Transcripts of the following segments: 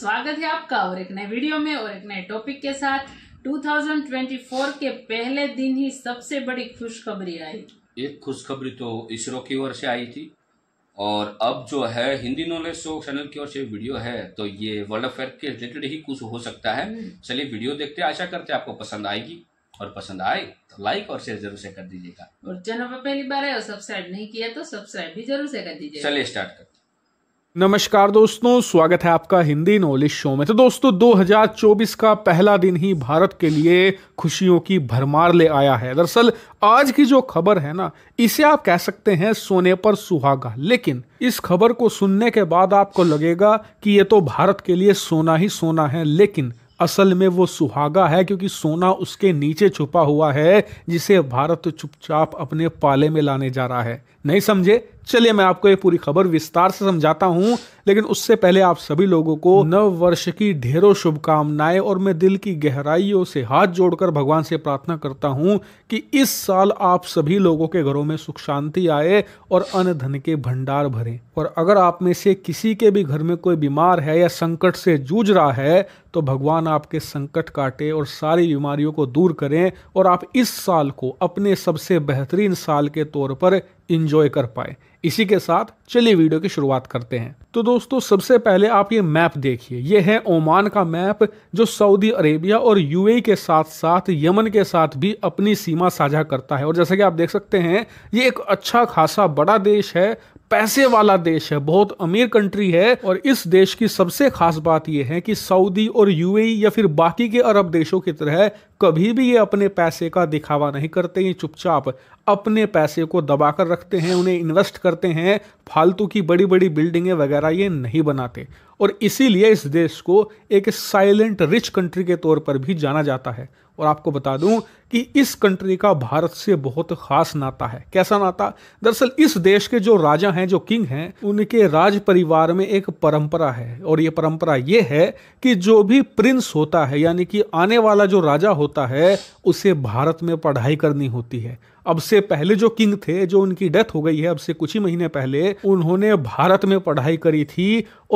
स्वागत है आपका और एक नए वीडियो में और एक नए टॉपिक के साथ 2024 के पहले दिन ही सबसे बड़ी खुशखबरी आई एक खुशखबरी तो इसरो की ओर से आई थी और अब जो है हिंदी नॉलेज शो चैनल की ओर से वीडियो है तो ये वर्ल्ड अफेयर के रिलेटेड ही कुछ हो सकता है हम्म। चलिए वीडियो देखते आशा करते आपको पसंद आएगी और पसंद आए तो लाइक और शेयर जरूर से कर दीजिएगा और चैनल पर पहली बार है और सब्सक्राइब नहीं किया तो सब्सक्राइब भी जरूर से कर दीजिए चलिए स्टार्ट कर नमस्कार दोस्तों स्वागत है आपका हिंदी नॉलेज शो में तो दोस्तों 2024 का पहला दिन ही भारत के लिए खुशियों की भरमार ले आया है दरअसल आज की जो खबर है ना इसे आप कह सकते हैं सोने पर सुहागा लेकिन इस खबर को सुनने के बाद आपको लगेगा कि ये तो भारत के लिए सोना ही सोना है लेकिन असल में वो सुहागा है क्योंकि सोना उसके नीचे छुपा हुआ है जिसे भारत चुपचाप अपने पाले में लाने जा रहा है नहीं समझे चलिए मैं आपको ये पूरी खबर विस्तार से समझाता हूँ लेकिन उससे पहले आप सभी लोगों को नव वर्ष की ढेरों शुभकामनाएं और मैं दिल की गहराइयों से हाथ जोड़कर भगवान से प्रार्थना करता हूँ कि इस साल आप सभी लोगों के घरों में सुख शांति आए और अन्न धन के भंडार भरे और अगर आप में से किसी के भी घर में कोई बीमार है या संकट से जूझ रहा है तो भगवान आपके संकट काटे और सारी बीमारियों को दूर करें और आप इस साल को अपने सबसे बेहतरीन साल के तौर पर इंजॉय कर पाए इसी के साथ चलिए वीडियो की शुरुआत करते हैं तो दोस्तों सबसे पहले आप ये मैप देखिए ये है ओमान का मैप जो सऊदी अरेबिया और यूएई के साथ साथ यमन के साथ भी अपनी सीमा साझा करता है और जैसा कि आप देख सकते हैं ये एक अच्छा खासा बड़ा देश है पैसे वाला देश है बहुत अमीर कंट्री है और इस देश की सबसे खास बात यह है कि सऊदी और यूएई या फिर बाकी के अरब देशों की तरह कभी भी ये अपने पैसे का दिखावा नहीं करते ये चुपचाप अपने पैसे को दबाकर रखते हैं उन्हें इन्वेस्ट करते हैं फालतू की बड़ी बड़ी बिल्डिंगें वगैरह ये नहीं बनाते और इसीलिए इस देश को एक साइलेंट रिच कंट्री के तौर पर भी जाना जाता है और आपको बता दूं कि इस कंट्री का भारत से बहुत खास नाता है कैसा नाता दरअसल इस देश के जो राजा हैं जो किंग हैं उनके राज परिवार में एक परंपरा है और ये परंपरा ये है कि जो भी प्रिंस होता है यानी कि आने वाला जो राजा होता है उसे भारत में पढ़ाई करनी होती है अब से पहले जो किंग थे जो उनकी डेथ हो गई है अब से कुछ ही महीने पहले उन्होंने भारत में पढ़ाई करी थी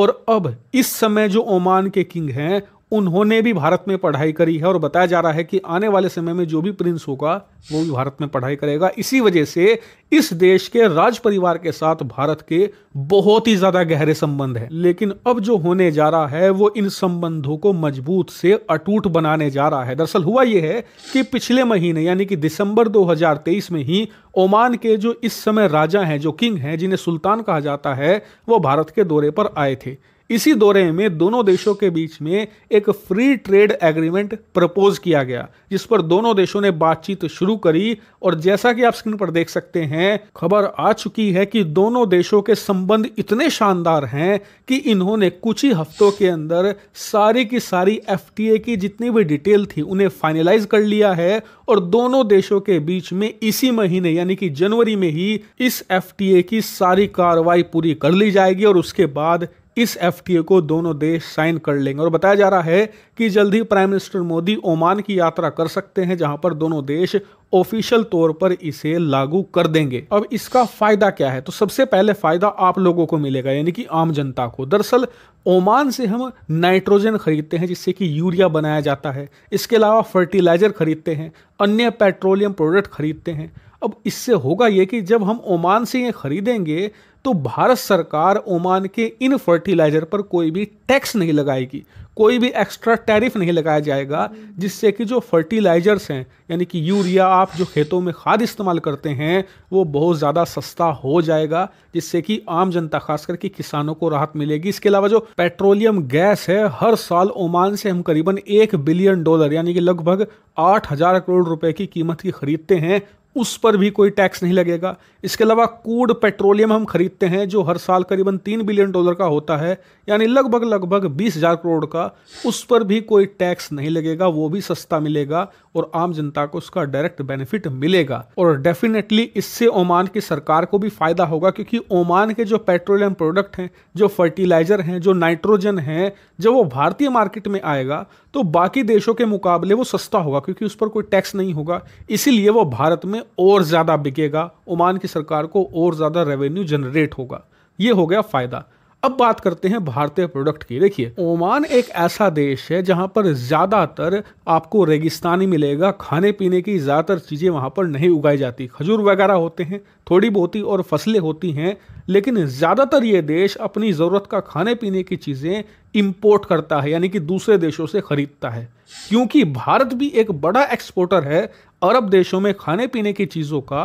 और अब इस समय जो ओमान के किंग हैं उन्होंने भी भारत में पढ़ाई करी है और बताया जा रहा है कि आने वाले समय में जो भी प्रिंस होगा वो भी भारत में पढ़ाई करेगा इसी वजह से इस देश के राज परिवार के साथ भारत के बहुत ही ज्यादा गहरे संबंध है लेकिन अब जो होने जा रहा है वो इन संबंधों को मजबूत से अटूट बनाने जा रहा है दरअसल हुआ यह है कि पिछले महीने यानी कि दिसंबर 2023 में ही ओमान के जो इस समय राजा हैं जो किंग हैं जिन्हें सुल्तान कहा जाता है वो भारत के दौरे पर आए थे इसी दौरे में दोनों देशों के बीच में एक फ्री ट्रेड एग्रीमेंट प्रपोज किया गया जिस पर दोनों देशों ने बातचीत शुरू करी और जैसा कि आप स्क्रीन पर देख सकते हैं खबर आ चुकी है कि दोनों देशों के संबंध इतने शानदार हैं कि इन्होंने कुछ ही हफ्तों के अंदर सारी की सारी एफ की जितनी भी डिटेल थी उन्हें फाइनलाइज कर लिया है और दोनों देशों के बीच में इसी महीने यानी कि जनवरी में ही इस एफ की सारी कार्रवाई पूरी कर ली जाएगी और उसके बाद इस एफ को दोनों देश साइन कर लेंगे और बताया जा रहा है कि जल्द ही प्राइम मिनिस्टर मोदी ओमान की यात्रा कर सकते हैं जहां पर दोनों देश ऑफिशियल तौर पर इसे लागू कर देंगे अब इसका फायदा क्या है तो सबसे पहले फायदा आप लोगों को मिलेगा यानी कि आम जनता को दरअसल ओमान से हम नाइट्रोजन खरीदते हैं जिससे कि यूरिया बनाया जाता है इसके अलावा फर्टिलाइजर खरीदते हैं अन्य पेट्रोलियम प्रोडक्ट खरीदते हैं अब इससे होगा ये कि जब हम ओमान से ये खरीदेंगे तो भारत सरकार ओमान के इन फर्टिलाइज़र पर कोई भी टैक्स नहीं लगाएगी कोई भी एक्स्ट्रा टैरिफ नहीं लगाया जाएगा जिससे कि जो फर्टिलाइज़र्स हैं यानी कि यूरिया आप जो खेतों में खाद इस्तेमाल करते हैं वो बहुत ज़्यादा सस्ता हो जाएगा जिससे कि आम जनता खासकर के किसानों को राहत मिलेगी इसके अलावा जो पेट्रोलियम गैस है हर साल ओमान से हम करीबन एक बिलियन डॉलर यानी कि लगभग आठ हज़ार करोड़ रुपए की कीमत की खरीदते हैं उस पर भी कोई टैक्स नहीं लगेगा इसके अलावा कूड पेट्रोलियम हम खरीदते हैं जो हर साल करीबन तीन बिलियन डॉलर का होता है यानी लगभग लगभग बीस हज़ार करोड़ का उस पर भी कोई टैक्स नहीं लगेगा वो भी सस्ता मिलेगा और आम जनता को उसका डायरेक्ट बेनिफिट मिलेगा और डेफिनेटली इससे ओमान की सरकार को भी फ़ायदा होगा क्योंकि ओमान के जो पेट्रोलियम प्रोडक्ट हैं जो फर्टिलाइज़र हैं जो नाइट्रोजन है जब वो भारतीय मार्केट में आएगा तो बाकी देशों के मुकाबले वो सस्ता होगा क्योंकि उस पर कोई टैक्स नहीं होगा इसीलिए वो भारत में और ज़्यादा बिकेगा ओमान की सरकार को और ज़्यादा रेवेन्यू जनरेट होगा ये हो गया फ़ायदा अब बात करते हैं भारतीय प्रोडक्ट की देखिए ओमान एक ऐसा देश है जहाँ पर ज़्यादातर आपको रेगिस्तानी मिलेगा खाने पीने की ज़्यादातर चीज़ें वहाँ पर नहीं उगाई जाती खजूर वगैरह होते हैं थोड़ी बहुत ही और फसलें होती हैं लेकिन ज़्यादातर ये देश अपनी ज़रूरत का खाने पीने की चीज़ें इम्पोर्ट करता है यानी कि दूसरे देशों से खरीदता है क्योंकि भारत भी एक बड़ा एक्सपोर्टर है अरब देशों में खाने पीने की चीज़ों का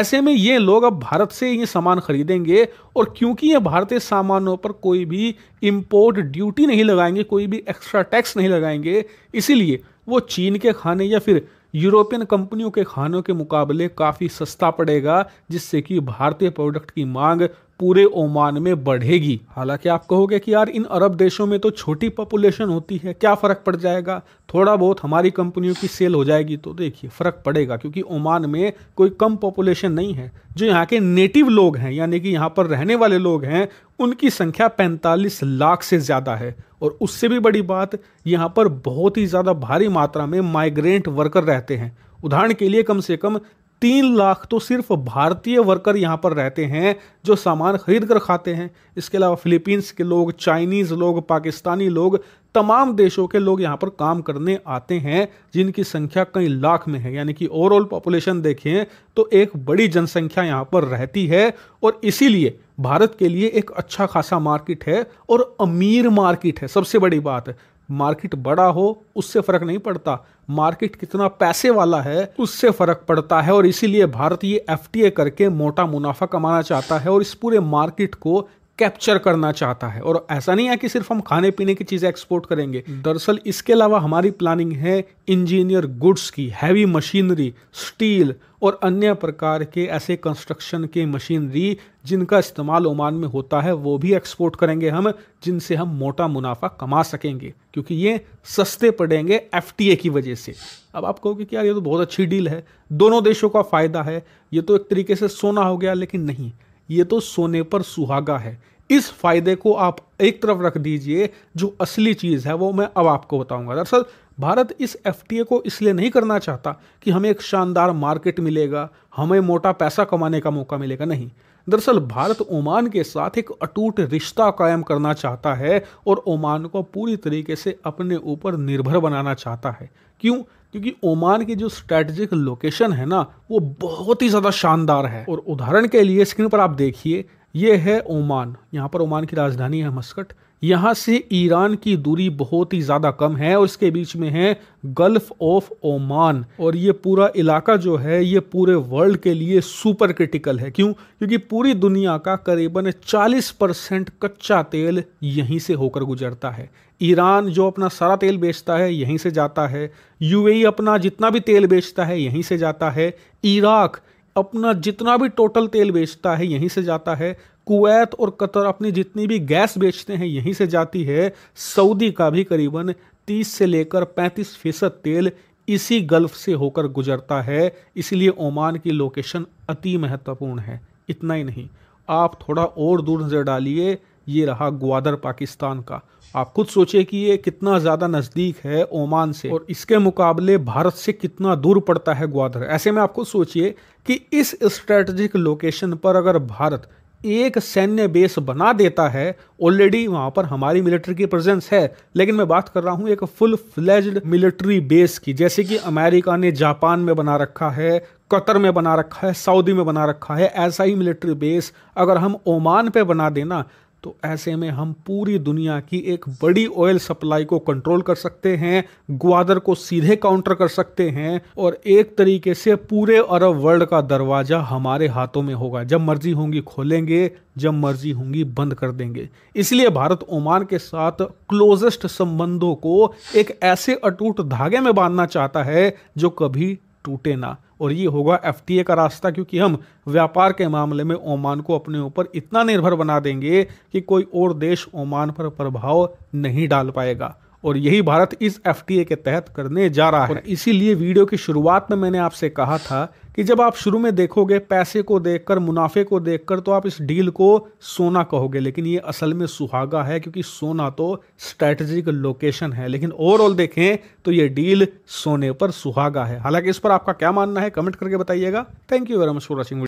ऐसे में ये लोग अब भारत से ये सामान खरीदेंगे और क्योंकि ये भारतीय सामानों पर कोई भी इम्पोर्ट ड्यूटी नहीं लगाएंगे कोई भी एक्स्ट्रा टैक्स नहीं लगाएंगे इसीलिए वो चीन के खाने या फिर यूरोपियन कंपनियों के खानों के मुकाबले काफ़ी सस्ता पड़ेगा जिससे कि भारतीय प्रोडक्ट की मांग पूरे ओमान में बढ़ेगी हालांकि आप कहोगे कि यार इन अरब देशों में तो छोटी पॉपुलेशन होती है क्या फ़र्क पड़ जाएगा थोड़ा बहुत हमारी कंपनियों की सेल हो जाएगी तो देखिए फ़र्क पड़ेगा क्योंकि ओमान में कोई कम पॉपुलेशन नहीं है जो यहाँ के नेटिव लोग हैं यानी कि यहाँ पर रहने वाले लोग हैं उनकी संख्या 45 लाख से ज़्यादा है और उससे भी बड़ी बात यहाँ पर बहुत ही ज़्यादा भारी मात्रा में माइग्रेंट वर्कर रहते हैं उदाहरण के लिए कम से कम तीन लाख तो सिर्फ भारतीय वर्कर यहाँ पर रहते हैं जो सामान खरीद कर खाते हैं इसके अलावा फिलीपींस के लोग चाइनीज़ लोग पाकिस्तानी लोग तमाम देशों के लोग यहाँ पर काम करने आते हैं जिनकी संख्या कई लाख में है यानी कि ओवरऑल पॉपुलेशन देखें तो एक बड़ी जनसंख्या यहाँ पर रहती है और इसीलिए भारत के लिए एक अच्छा खासा मार्केट है और अमीर मार्केट है सबसे बड़ी बात है मार्केट बड़ा हो उससे फ़र्क नहीं पड़ता मार्केट कितना पैसे वाला है उससे फ़र्क पड़ता है और इसीलिए भारत ये एफ करके मोटा मुनाफा कमाना चाहता है और इस पूरे मार्केट को कैप्चर करना चाहता है और ऐसा नहीं है कि सिर्फ हम खाने पीने की चीज़ें एक्सपोर्ट करेंगे दरअसल इसके अलावा हमारी प्लानिंग है इंजीनियर गुड्स की हैवी मशीनरी स्टील और अन्य प्रकार के ऐसे कंस्ट्रक्शन के मशीनरी जिनका इस्तेमाल ओमान में होता है वो भी एक्सपोर्ट करेंगे हम जिनसे हम मोटा मुनाफा कमा सकेंगे क्योंकि ये सस्ते पड़ेंगे एफ की वजह से अब आप कहोगे कि यार ये तो बहुत अच्छी डील है दोनों देशों का फ़ायदा है ये तो एक तरीके से सोना हो गया लेकिन नहीं ये तो सोने पर सुहागा है इस फायदे को आप एक तरफ रख दीजिए जो असली चीज़ है वो मैं अब आपको बताऊंगा दरअसल भारत इस एफ को इसलिए नहीं करना चाहता कि हमें एक शानदार मार्केट मिलेगा हमें मोटा पैसा कमाने का मौका मिलेगा नहीं दरअसल भारत ओमान के साथ एक अटूट रिश्ता कायम करना चाहता है और ओमान को पूरी तरीके से अपने ऊपर निर्भर बनाना चाहता है क्यों क्योंकि ओमान की जो स्ट्रेटेजिक लोकेशन है ना वो बहुत ही ज़्यादा शानदार है और उदाहरण के लिए स्क्रीन पर आप देखिए ये है ओमान यहाँ पर ओमान की राजधानी है मस्कट यहाँ से ईरान की दूरी बहुत ही ज़्यादा कम है और इसके बीच में है गल्फ ऑफ ओमान और ये पूरा इलाका जो है ये पूरे वर्ल्ड के लिए सुपर क्रिटिकल है क्यों क्योंकि पूरी दुनिया का करीबन 40 परसेंट कच्चा तेल यहीं से होकर गुजरता है ईरान जो अपना सारा तेल बेचता है यहीं से जाता है यूएई अपना जितना भी तेल बेचता है यहीं से जाता है इराक़ अपना जितना भी टोटल तेल बेचता है यहीं से जाता है कुवैत और कतर अपनी जितनी भी गैस बेचते हैं यहीं से जाती है सऊदी का भी करीबन 30 से लेकर 35 फीसद तेल इसी गल्फ से होकर गुजरता है इसलिए ओमान की लोकेशन अति महत्वपूर्ण है इतना ही नहीं आप थोड़ा और दूर नज़र डालिए ये रहा ग्वादर पाकिस्तान का आप खुद सोचिए कि ये कितना ज़्यादा नज़दीक है ओमान से और इसके मुकाबले भारत से कितना दूर पड़ता है ग्वादर ऐसे में आप खुद सोचिए कि इस स्ट्रेटजिक लोकेशन पर अगर भारत एक सैन्य बेस बना देता है ऑलरेडी वहां पर हमारी मिलिट्री की प्रेजेंस है लेकिन मैं बात कर रहा हूं एक फुल फ्लेज्ड मिलिट्री बेस की जैसे कि अमेरिका ने जापान में बना रखा है कतर में बना रखा है सऊदी में बना रखा है ऐसा ही मिलिट्री बेस अगर हम ओमान पे बना देना तो ऐसे में हम पूरी दुनिया की एक बड़ी ऑयल सप्लाई को कंट्रोल कर सकते हैं ग्वादर को सीधे काउंटर कर सकते हैं और एक तरीके से पूरे अरब वर्ल्ड का दरवाज़ा हमारे हाथों में होगा जब मर्जी होंगी खोलेंगे जब मर्जी होंगी बंद कर देंगे इसलिए भारत ओमान के साथ क्लोजेस्ट संबंधों को एक ऐसे अटूट धागे में बांधना चाहता है जो कभी टूटे ना और ये होगा एफ का रास्ता क्योंकि हम व्यापार के मामले में ओमान को अपने ऊपर इतना निर्भर बना देंगे कि कोई और देश ओमान पर प्रभाव नहीं डाल पाएगा और यही भारत इस एफ के तहत करने जा रहा है इसीलिए वीडियो की शुरुआत में मैंने आपसे कहा था कि जब आप शुरू में देखोगे पैसे को देखकर मुनाफे को देखकर तो आप इस डील को सोना कहोगे लेकिन ये असल में सुहागा है क्योंकि सोना तो स्ट्रेटजिक लोकेशन है लेकिन ओवरऑल देखें तो ये डील सोने पर सुहागा है हालांकि इस पर आपका क्या मानना है कमेंट करके बताइएगा thank you very much for watching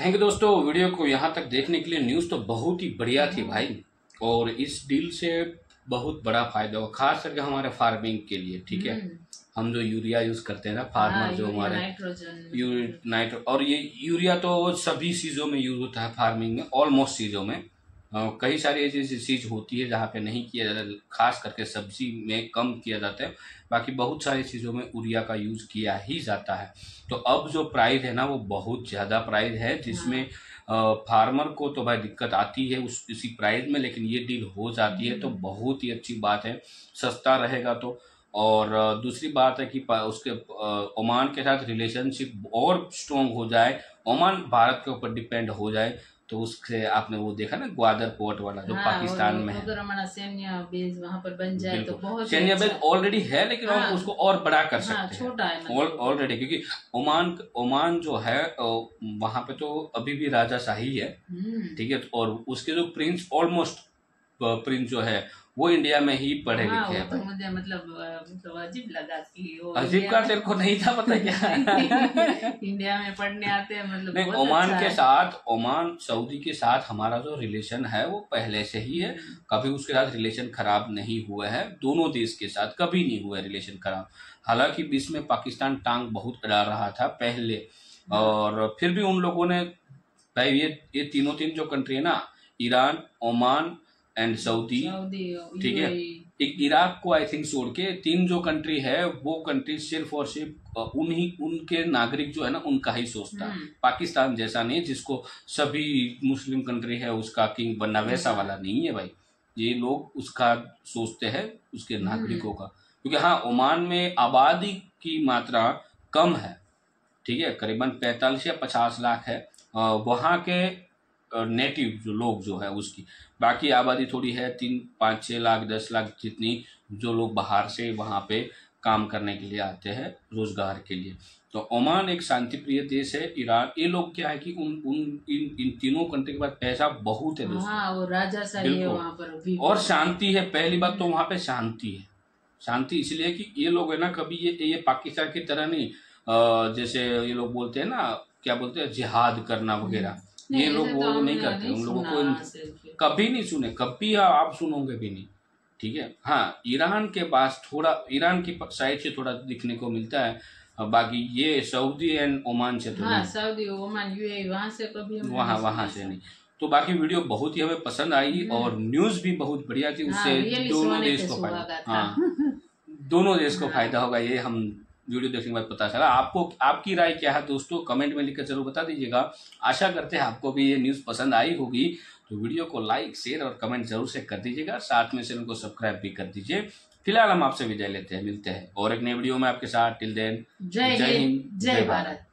thank you दोस्तों वीडियो को यहाँ तक देखने के लिए न्यूज़ तो बहुत ही बढ़िया थी भाई और इस डील से बहुत बड़ा फायदा हो खास करके हमारे फार्मिंग के लिए ठीक है हम्म। हम जो यूरिया यूज करते हैं ना फार्मर हाँ, जो हमारे नाइट्रो और ये यूरिया तो सभी चीजों में यूज होता है फार्मिंग में ऑलमोस्ट चीजों में कई सारी ऐसी चीज होती है जहाँ पे नहीं किया जाता खास करके सब्जी में कम किया जाता है बाकी बहुत सारी चीज़ों में यूरिया का यूज किया ही जाता है तो अब जो प्राइस है ना वो बहुत ज़्यादा प्राइस है जिसमें हाँ। फार्मर को तो भाई दिक्कत आती है उस इसी प्राइस में लेकिन ये डील हो जाती है तो हम्म। बहुत ही अच्छी बात है सस्ता रहेगा तो और दूसरी बात है कि उसके ओमान के साथ रिलेशनशिप और स्ट्रॉन्ग हो जाए ओमान भारत के ऊपर डिपेंड हो जाए तो उससे आपने वो देखा ना ग्वादर पोर्ट वाला जो हाँ, पाकिस्तान में है सैन्य बेस ऑलरेडी तो अच्छा। है लेकिन हाँ, उसको और बड़ा कर हाँ, सकते हाँ, छोटा है ऑलरेडी मतलब। क्योंकि ओमान ओमान जो है वहां पे तो अभी भी राजा शाही है हम्म। ठीक है और उसके जो प्रिंस ऑलमोस्ट प्रिंस जो है वो इंडिया में ही पढ़े हाँ, लिखे हैं तो मुझे मतलब, मतलब अजीब लगा कि अजीब का तेरे को नहीं था पता क्या इंडिया में पढ़ने आते हैं मतलब नहीं ओमान अच्छा के है। साथ ओमान सऊदी के साथ हमारा जो रिलेशन है वो पहले से ही है हम्म। कभी उसके साथ रिलेशन खराब नहीं हुआ है दोनों देश के साथ कभी नहीं हुआ है रिलेशन खराब हालांकि बीच में पाकिस्तान टांग बहुत अड़ा रहा था पहले हाँ। और फिर भी उन लोगों ने भाई ये ये तीनों तीन जो कंट्री है ना ईरान ओमान एंड सऊदी ठीक है एक इराक को आई थिंक छोड़ के तीन जो कंट्री है वो कंट्री सिर्फ और सिर्फ उन्हीं उनके नागरिक जो है ना उनका ही सोचता है हम्म। पाकिस्तान जैसा नहीं जिसको सभी मुस्लिम कंट्री है उसका किंग बनना हम्म। वैसा वाला नहीं है भाई ये लोग उसका सोचते हैं उसके हम्म। नागरिकों का क्योंकि हाँ ओमान में आबादी की मात्रा कम है ठीक है करीबन पैंतालीस या पचास लाख है वहाँ के नेटिव जो लोग जो है उसकी बाकी आबादी थोड़ी है तीन पाँच छः लाख दस लाख जितनी जो लोग बाहर से वहाँ पे काम करने के लिए आते हैं रोज़गार के लिए तो ओमान एक शांति प्रिय देश है ईरान ये लोग क्या है कि उन उन इन इन तीनों कंट्री के पास पैसा बहुत है हाँ, और राजा सा है वहाँ पर भी और शांति है पहली बात तो वहाँ पे शांति है शांति इसलिए कि ये लोग है ना कभी ये ये पाकिस्तान की तरह नहीं जैसे ये लोग बोलते हैं ना क्या बोलते हैं जिहाद करना वगैरह ये लोग वो नहीं करते उन लोगों को कभी नहीं सुने कभी हाँ, आप सुनोगे भी नहीं ठीक है हाँ ईरान के पास थोड़ा ईरान की साइड से थोड़ा दिखने को मिलता है बाकी ये सऊदी एंड ओमान से तो हाँ, सऊदी ओमान यूएई वहां से कभी वहां वहां से नहीं तो बाकी वीडियो बहुत ही हमें पसंद आई हम्म। और न्यूज भी बहुत बढ़िया थी हाँ, उससे दोनों देश को फायदा हाँ दोनों देश को हाँ। फायदा होगा ये हम वीडियो देखने के बाद पता चला आपको आपकी राय क्या है दोस्तों कमेंट में लिखकर जरूर बता दीजिएगा आशा करते हैं आपको भी ये न्यूज़ पसंद आई होगी तो वीडियो को लाइक शेयर और कमेंट जरूर से कर दीजिएगा साथ में चैनल को सब्सक्राइब भी कर दीजिए फिलहाल हम आपसे विजय लेते हैं मिलते हैं और एक नए वीडियो में आपके साथ टिल देन जय हिंद जय भारत